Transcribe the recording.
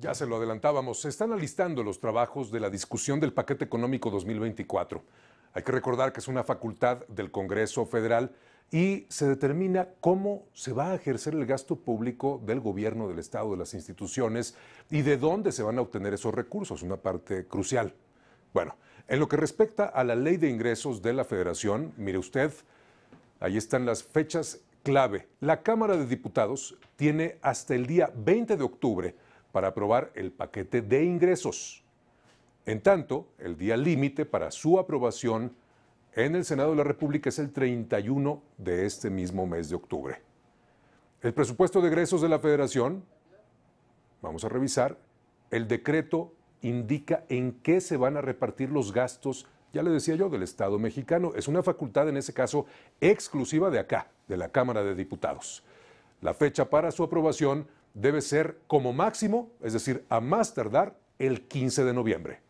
Ya se lo adelantábamos, se están alistando los trabajos de la discusión del paquete económico 2024. Hay que recordar que es una facultad del Congreso Federal y se determina cómo se va a ejercer el gasto público del gobierno, del Estado, de las instituciones y de dónde se van a obtener esos recursos, una parte crucial. Bueno, en lo que respecta a la ley de ingresos de la Federación, mire usted, ahí están las fechas clave. La Cámara de Diputados tiene hasta el día 20 de octubre para aprobar el paquete de ingresos. En tanto, el día límite para su aprobación en el Senado de la República es el 31 de este mismo mes de octubre. El presupuesto de egresos de la Federación, vamos a revisar, el decreto indica en qué se van a repartir los gastos, ya le decía yo, del Estado mexicano. Es una facultad, en ese caso, exclusiva de acá, de la Cámara de Diputados. La fecha para su aprobación debe ser como máximo, es decir, a más tardar el 15 de noviembre.